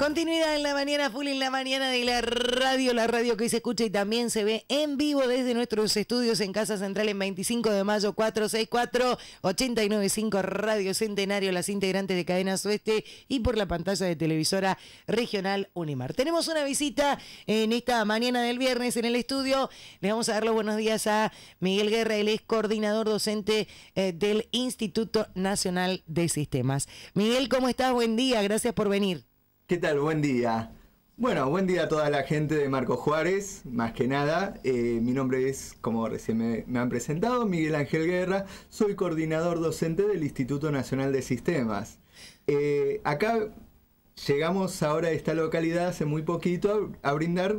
Continuidad en la mañana, full en la mañana de la radio, la radio que hoy se escucha y también se ve en vivo desde nuestros estudios en Casa Central en 25 de mayo 464-895 Radio Centenario, las integrantes de Cadena Sueste y por la pantalla de televisora regional Unimar. Tenemos una visita en esta mañana del viernes en el estudio. Le vamos a dar los buenos días a Miguel Guerra, él es coordinador docente eh, del Instituto Nacional de Sistemas. Miguel, ¿cómo estás? Buen día, gracias por venir. ¿Qué tal? Buen día. Bueno, buen día a toda la gente de Marco Juárez, más que nada. Eh, mi nombre es, como recién me, han presentado, Miguel Ángel Guerra. Soy coordinador docente del Instituto Nacional de Sistemas. Eh, acá llegamos ahora a esta localidad hace muy poquito a, brindar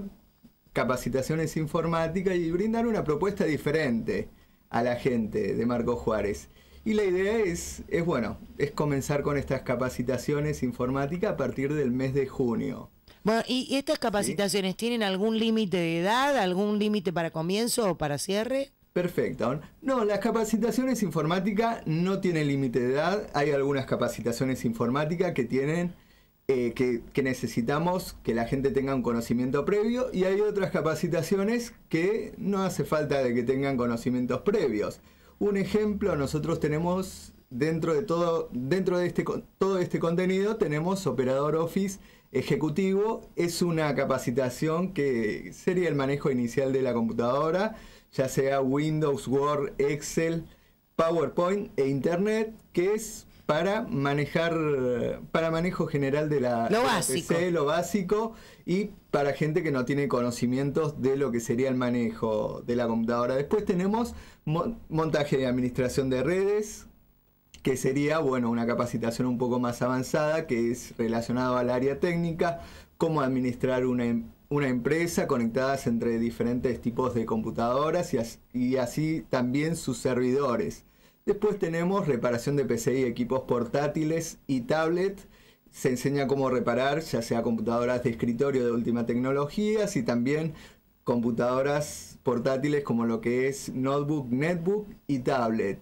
capacitaciones informáticas y brindar una propuesta diferente a la gente de Marco Juárez. Y la idea es, es, bueno, es comenzar con estas capacitaciones informáticas a partir del mes de junio. Bueno, ¿y estas capacitaciones tienen algún límite de edad, algún límite para comienzo o para cierre? Perfecto. No, las capacitaciones informáticas no tienen límite de edad. Hay algunas capacitaciones informáticas que tienen eh, que, que, necesitamos que la gente tenga un conocimiento previo y hay otras capacitaciones que no hace falta de que tengan conocimientos previos. Un ejemplo, nosotros tenemos dentro de todo, dentro de este, todo este contenido tenemos operador Office ejecutivo. Es una capacitación que sería el manejo inicial de la computadora, ya sea Windows, Word, Excel, PowerPoint e Internet, que es para manejar, para manejo general de la, lo, básico. PC, lo básico y para gente que no tiene conocimientos de lo que sería el manejo de la computadora. Después tenemos montaje de administración de redes, que sería, bueno, una capacitación un poco más avanzada que es relacionado al área técnica, cómo administrar em-, una, empresa conectadas entre diferentes tipos de computadoras y así también sus servidores Después tenemos reparación de PC y equipos portátiles y tablet. Se enseña cómo reparar, ya sea computadoras de escritorio de última tecnología, y también computadoras portátiles como lo que es notebook, netbook y tablet.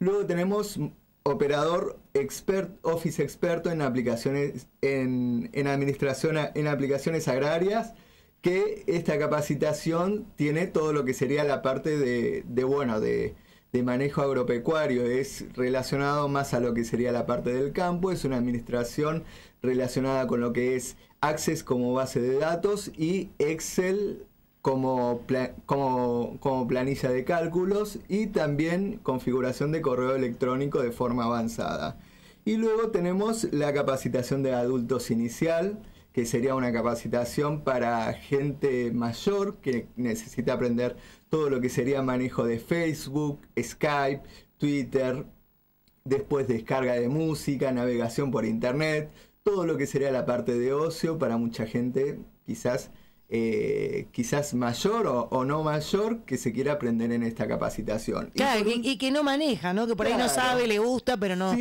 Luego tenemos operador expert, Office experto en aplicaciones en, administración en aplicaciones agrarias que esta capacitación tiene todo lo que sería la parte de bueno de de manejo agropecuario, es relacionado más a lo que sería la parte del campo, es una administración relacionada con lo que es Access como base de datos y Excel como, planilla de cálculos y también configuración de correo electrónico de forma avanzada. Y luego tenemos la capacitación de adultos inicial, que sería una capacitación para gente mayor que necesita aprender todo lo que sería manejo de Facebook, Skype, Twitter, después descarga de música, navegación por Internet, todo lo que sería la parte de ocio para mucha gente quizás eh, quizás mayor o, no mayor que se quiera aprender en esta capacitación. Claro, y, que no maneja, ¿no? Que por ahí no sabe, le gusta, pero no,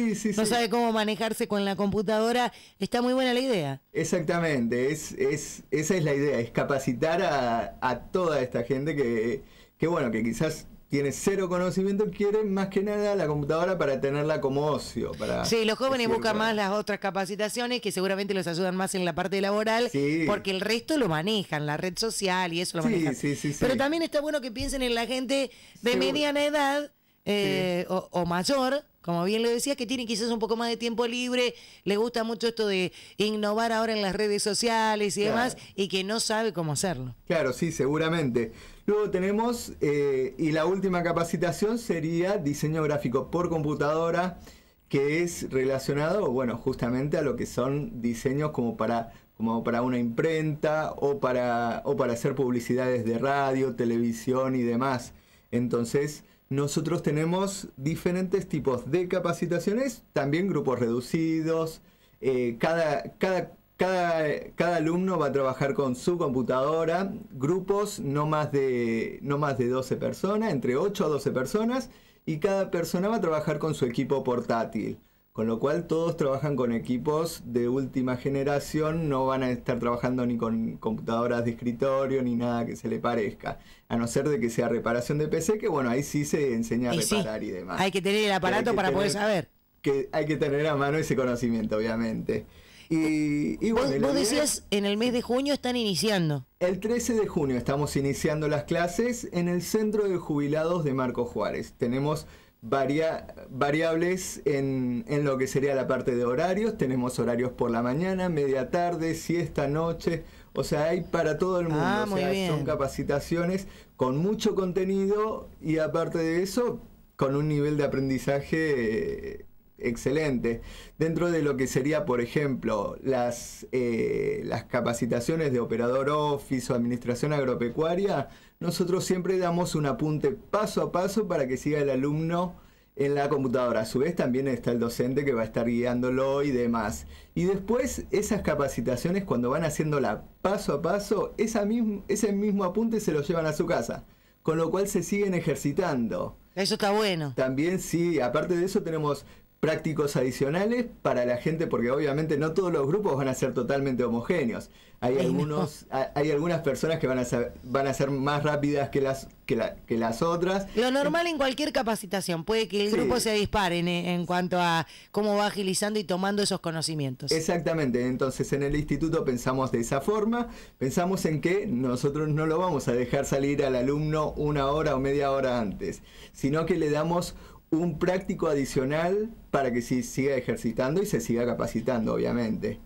sabe cómo manejarse con la computadora. Está muy buena la idea. Exactamente, es, esa es la idea, es capacitar a, toda esta gente que, que, bueno, que quizás tiene cero conocimiento quiere más que nada la computadora para tenerla como ocio. Para sí, los jóvenes buscan más las otras capacitaciones que seguramente los ayudan más en la parte laboral, porque el resto lo manejan, la red social y eso lo sí, manejan. Pero también está bueno que piensen en la gente de mediana edad eh, o, mayor, como bien lo decía, que tiene quizás un poco más de tiempo libre, le gusta mucho esto de innovar ahora en las redes sociales y demás, y que no sabe cómo hacerlo. Claro, sí, seguramente. Luego tenemos, eh, y la última capacitación sería diseño gráfico por computadora, que es relacionado, bueno, justamente a lo que son diseños como para, como para una imprenta o para, o para hacer publicidades de radio, televisión y demás. Entonces, nosotros tenemos diferentes tipos de capacitaciones, también grupos reducidos. Eh, cada, cada cada, cada, alumno va a trabajar con su computadora, grupos no más, de, no más de 12 personas, entre 8 a 12 personas, y cada persona va a trabajar con su equipo portátil. Con lo cual todos trabajan con equipos de última generación, no van a estar trabajando ni con computadoras de escritorio ni nada que se le parezca. A no ser de que sea reparación de PC, que bueno, ahí sí se enseña a reparar y demás. Hay que tener el aparato para poder saber. Que hay que tener a mano ese conocimiento, obviamente. Y, bueno, vos, decías, en el mes de junio están iniciando. El 13 de junio estamos iniciando las clases en el Centro de Jubilados de Marco Juárez. Tenemos variables en, lo que sería la parte de horarios. Tenemos horarios por la mañana, media tarde, siesta, noche. O sea, hay para todo el mundo. Ah, son capacitaciones con mucho contenido y aparte de eso, con un nivel de aprendizaje eh, excelente. Dentro de lo que sería, por ejemplo, las, eh, las capacitaciones de operador office o administración agropecuaria, nosotros siempre damos un apunte paso a paso para que siga el alumno en la computadora. A su vez también está el docente que va a estar guiándolo y demás. Y después esas capacitaciones cuando van haciéndola paso a paso, esa mismo, ese mismo apunte se lo llevan a su casa. Con lo cual se siguen ejercitando. Eso está bueno. También sí, aparte de eso tenemos prácticos adicionales para la gente, porque obviamente no todos los grupos van a ser totalmente homogéneos. Hay algunos, hay algunas personas que van a ser, van a ser más rápidas que las, que, las otras. Lo normal en cualquier capacitación, puede que el grupo se dispare en, en, cuanto a cómo va agilizando y tomando esos conocimientos. Exactamente, entonces en el instituto pensamos de esa forma, pensamos en que nosotros no lo vamos a dejar salir al alumno una hora o media hora antes, sino que le damos un práctico adicional para que se siga ejercitando y se siga capacitando, obviamente.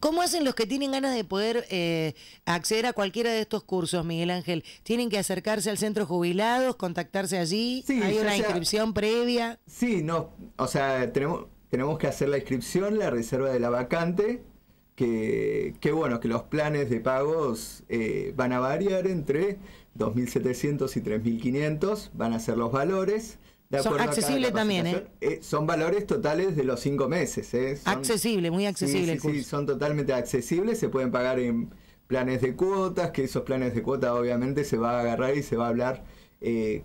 ¿Cómo hacen los que tienen ganas de poder eh, acceder a cualquiera de estos cursos, Miguel Ángel? ¿Tienen que acercarse al centro jubilados, contactarse allí? ¿Hay una inscripción previa? Sí, no, o sea, tenemos, tenemos que hacer la inscripción, la reserva de la vacante, que, bueno, que los planes de pagos eh, van a variar entre 2.700 y 3.500, van a ser los valores son accesibles también, ¿eh? Eh, Son valores totales de los cinco meses, Accesibles, ¿eh? accesible, muy accesible. Sí, son totalmente accesibles, se pueden pagar en planes de cuotas, que esos planes de cuotas obviamente se va a agarrar y se va a hablar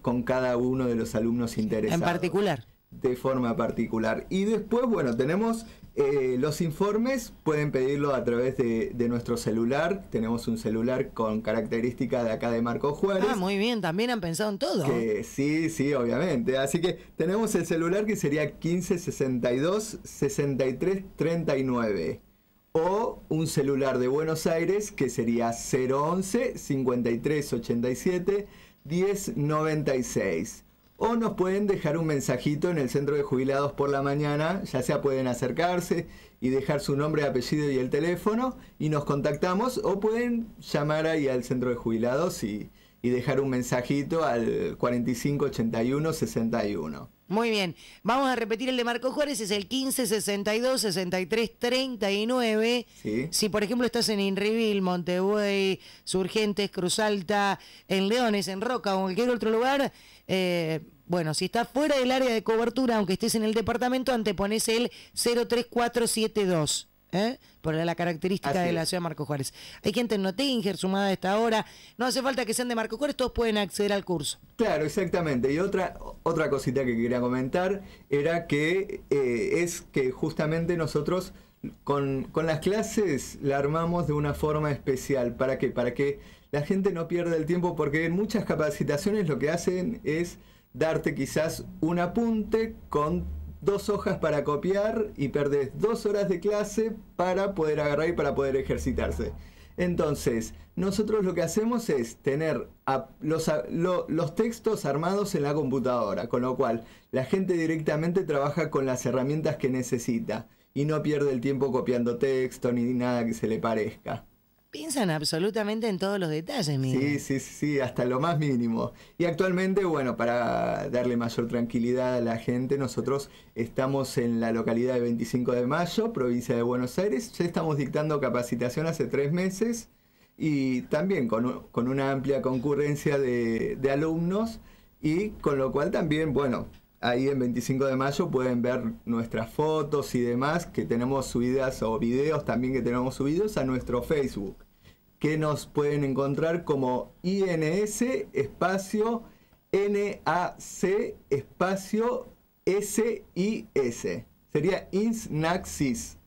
con cada uno de los alumnos interesados. En particular de forma particular. Y después, bueno, tenemos eh, los informes, pueden pedirlo a través de, nuestro celular. Tenemos un celular con características de acá de Marco Juárez. Ah, muy bien, también han pensado en todo. sí, sí, obviamente. Así que tenemos el celular que sería 1562 63 39. O un celular de Buenos Aires que sería 011 53 87 1096 o nos pueden dejar un mensajito en el centro de jubilados por la mañana, ya sea pueden acercarse y dejar su nombre, apellido y el teléfono y nos contactamos o pueden llamar ahí al centro de jubilados y y dejar un mensajito al 458161. Muy bien, vamos a repetir el de Marco Juárez, es el 1562 63 39. Si por ejemplo estás en Inrivil, Montebuey, Surgentes, Cruz Alta, en Leones, en Roca o en cualquier otro lugar, eh, bueno, si estás fuera del área de cobertura, aunque estés en el departamento, antepones el 03472. ¿eh? por la característica de la ciudad de Marco Juárez. Hay gente en Nottinger sumada a esta hora, no hace falta que sean de Marco Juárez, todos pueden acceder al curso. Claro, exactamente. Y otra, otra cosita que quería comentar era que eh, es que justamente nosotros con, con, las clases la armamos de una forma especial. ¿Para qué? Para que la gente no pierda el tiempo, porque en muchas capacitaciones lo que hacen es darte quizás un apunte con dos hojas para copiar y perdés dos horas de clase para poder agarrar y para poder ejercitarse. Entonces, nosotros lo que hacemos es tener los, textos armados en la computadora, con lo cual la gente directamente trabaja con las herramientas que necesita y no pierde el tiempo copiando texto ni nada que se le parezca piensan absolutamente en todos los detalles, Miguel. Sí, sí, sí, hasta lo más mínimo. Y actualmente, bueno, para darle mayor tranquilidad a la gente, nosotros estamos en la localidad de 25 de Mayo, provincia de Buenos Aires. Ya estamos dictando capacitación hace tres meses y también con, una amplia concurrencia de alumnos y con lo cual también, bueno, ahí en 25 de mayo pueden ver nuestras fotos y demás que tenemos subidas o videos también que tenemos subidos a nuestro Facebook que nos pueden encontrar como INS espacio NAC espacio SIS. Sería INSNACSIS.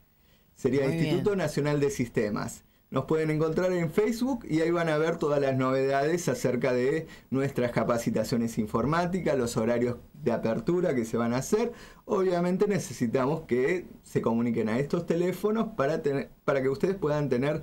Sería Instituto Nacional de Sistemas. Nos pueden encontrar en Facebook y ahí van a ver todas las novedades acerca de nuestras capacitaciones informáticas, los horarios de apertura que se van a hacer. Obviamente necesitamos que se comuniquen a estos teléfonos para, para que ustedes puedan tener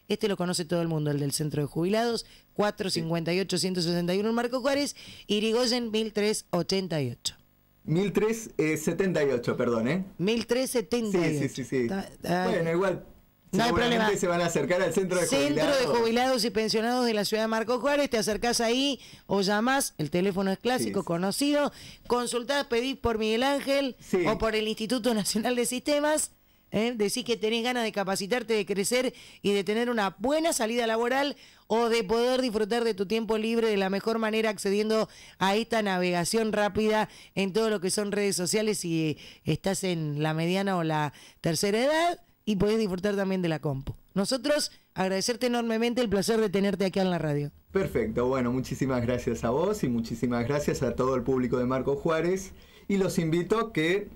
Este lo conoce todo el mundo, el del Centro de Jubilados, 458-161 en Marco Juárez, Irigoyen 1388. 1378, perdón, ¿eh? 1378. Sí, sí, sí. sí. bueno, igual no hay problema. se van a acercar al centro de Centro de jubilados y pensionados de la ciudad de Marco Juárez. Te acercás ahí o llamás. El teléfono es clásico, conocido. consultas pedís por Miguel Ángel o por el Instituto Nacional de Sistemas. ¿eh? Decís que tenés ganas de capacitarte, de crecer y de tener una buena salida laboral o de poder disfrutar de tu tiempo libre de la mejor manera accediendo a esta navegación rápida en todo lo que son redes sociales si estás en la mediana o la tercera edad y podés disfrutar también de la compu. Nosotros agradecerte enormemente el placer de tenerte aquí en la radio. Perfecto, bueno, muchísimas gracias a vos y muchísimas gracias a todo el público de Marco Juárez y los invito a que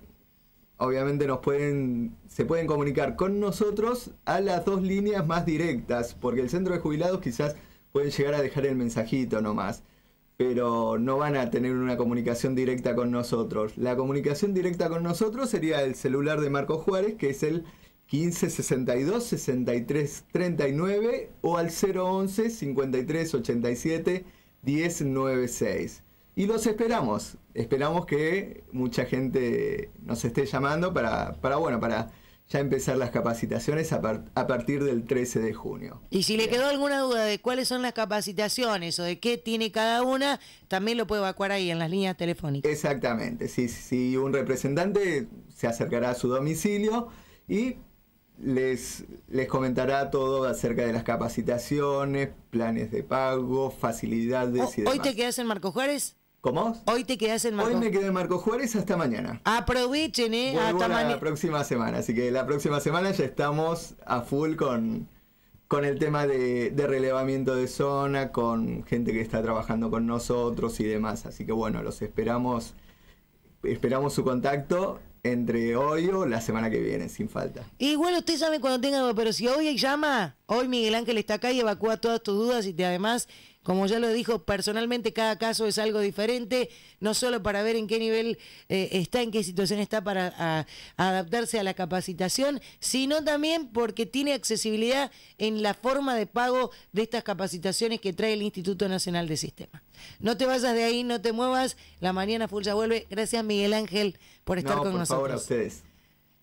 obviamente nos pueden, se pueden comunicar con nosotros a las dos líneas más directas, porque el centro de jubilados quizás pueden llegar a dejar el mensajito nomás, pero no van a tener una comunicación directa con nosotros. La comunicación directa con nosotros sería el celular de Marco Juárez, que es el 15 62 o al 011 5387 1096. Y los esperamos. Esperamos que mucha gente nos esté llamando para, para bueno, para ya empezar las capacitaciones a, partir del 13 de junio. Y si le quedó alguna duda de cuáles son las capacitaciones o de qué tiene cada una, también lo puede evacuar ahí en las líneas telefónicas. Exactamente, si, si un representante se acercará a su domicilio y les, les comentará todo acerca de las capacitaciones, planes de pago, facilidades oh, y demás. ¿Hoy te quedas en Marco Juárez? ¿Cómo? Hoy te quedas en Marco Hoy me quedé en Marco Juárez hasta mañana. Aprovechen, ¿eh? hasta La próxima semana. Así que la próxima semana ya estamos a full con, con el tema de, relevamiento de zona, con gente que está trabajando con nosotros y demás. Así que bueno, los esperamos. Esperamos su contacto entre hoy o la semana que viene, sin falta. Igual bueno, usted sabe cuando tenga, pero si hoy llama, hoy Miguel Ángel está acá y evacúa todas tus dudas y te, además como ya lo dijo, personalmente cada caso es algo diferente, no solo para ver en qué nivel eh, está, en qué situación está para adaptarse a la capacitación, sino también porque tiene accesibilidad en la forma de pago de estas capacitaciones que trae el Instituto Nacional de Sistema. No te vayas de ahí, no te muevas, la mañana full ya vuelve. Gracias Miguel Ángel por estar con por nosotros. Favor a ustedes.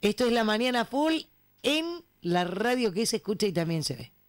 Esto es la mañana full en la radio que se escucha y también se ve.